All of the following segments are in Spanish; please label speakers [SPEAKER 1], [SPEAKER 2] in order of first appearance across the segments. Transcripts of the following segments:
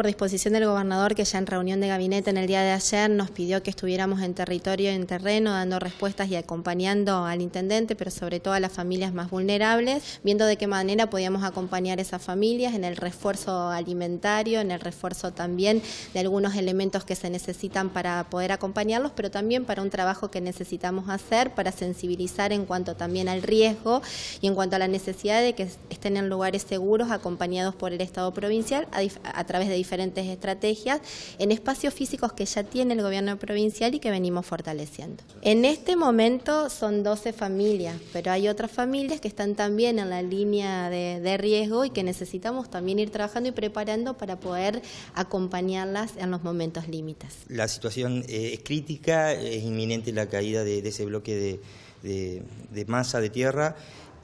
[SPEAKER 1] por disposición del gobernador que ya en reunión de gabinete en el día de ayer nos pidió que estuviéramos en territorio, en terreno, dando respuestas y acompañando al intendente, pero sobre todo a las familias más vulnerables, viendo de qué manera podíamos acompañar esas familias en el refuerzo alimentario, en el refuerzo también de algunos elementos que se necesitan para poder acompañarlos, pero también para un trabajo que necesitamos hacer para sensibilizar en cuanto también al riesgo y en cuanto a la necesidad de que estén en lugares seguros acompañados por el Estado provincial a, través de diferentes diferentes estrategias en espacios físicos que ya tiene el gobierno provincial y que venimos fortaleciendo. En este momento son 12 familias, pero hay otras familias que están también en la línea de, riesgo y que necesitamos también ir trabajando y preparando para poder acompañarlas en los momentos límites.
[SPEAKER 2] La situación eh, es crítica, es inminente la caída de, ese bloque de, masa de tierra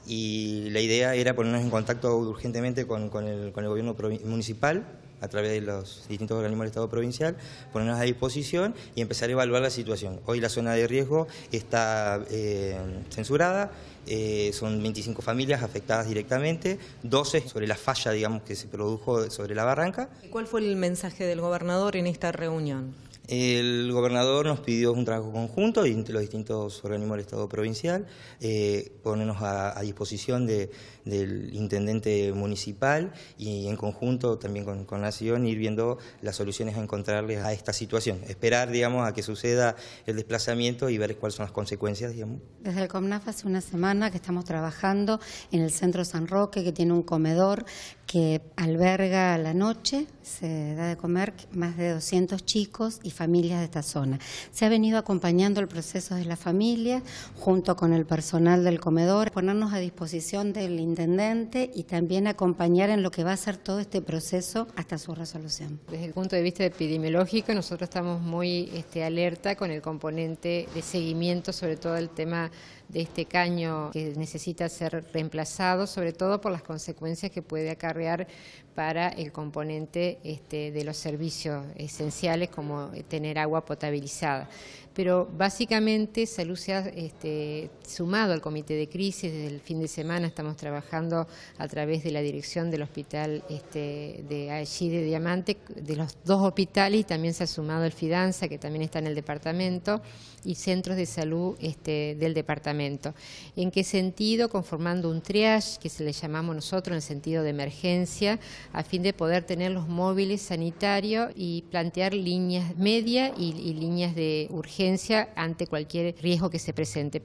[SPEAKER 2] y la idea era ponernos en contacto urgentemente con, el, con el gobierno municipal a través de los distintos organismos del Estado provincial, ponernos a disposición y empezar a evaluar la situación. Hoy la zona de riesgo está eh, censurada, eh, son 25 familias afectadas directamente, 12 sobre la falla digamos, que se produjo sobre la barranca. ¿Cuál
[SPEAKER 3] fue el mensaje del gobernador en esta reunión?
[SPEAKER 2] El gobernador nos pidió un trabajo conjunto entre los distintos organismos del Estado provincial, eh, ponernos a, disposición del intendente municipal y en conjunto también con, la Nación ir viendo las soluciones a encontrarles a esta situación. Esperar, digamos, a que suceda el desplazamiento y ver cuáles son las consecuencias, digamos.
[SPEAKER 4] Desde el COMNAF hace una semana que estamos trabajando en el Centro San Roque, que tiene un comedor que alberga a la noche, se da de comer más de 200 chicos y familias de esta zona. Se ha venido acompañando el proceso de la familia junto con el personal del comedor, ponernos a disposición del intendente y también acompañar en lo que va a ser todo este proceso hasta su resolución.
[SPEAKER 3] Desde el punto de vista epidemiológico, nosotros estamos muy este, alerta con el componente de seguimiento, sobre todo el tema de este caño que necesita ser reemplazado, sobre todo por las consecuencias que puede acarrear para el componente este, de los servicios esenciales como tener agua potabilizada. Pero básicamente Salud se ha este, sumado al comité de crisis, desde el fin de semana estamos trabajando a través de la dirección del hospital este, de allí de Diamante, de los dos hospitales y también se ha sumado el Fidanza que también está en el departamento y centros de salud del departamento. ¿En qué sentido? Conformando un triage que se le llamamos nosotros en sentido de emergencia a fin de poder tener los móviles sanitarios y plantear líneas media y líneas de urgencia ante cualquier riesgo que se presente.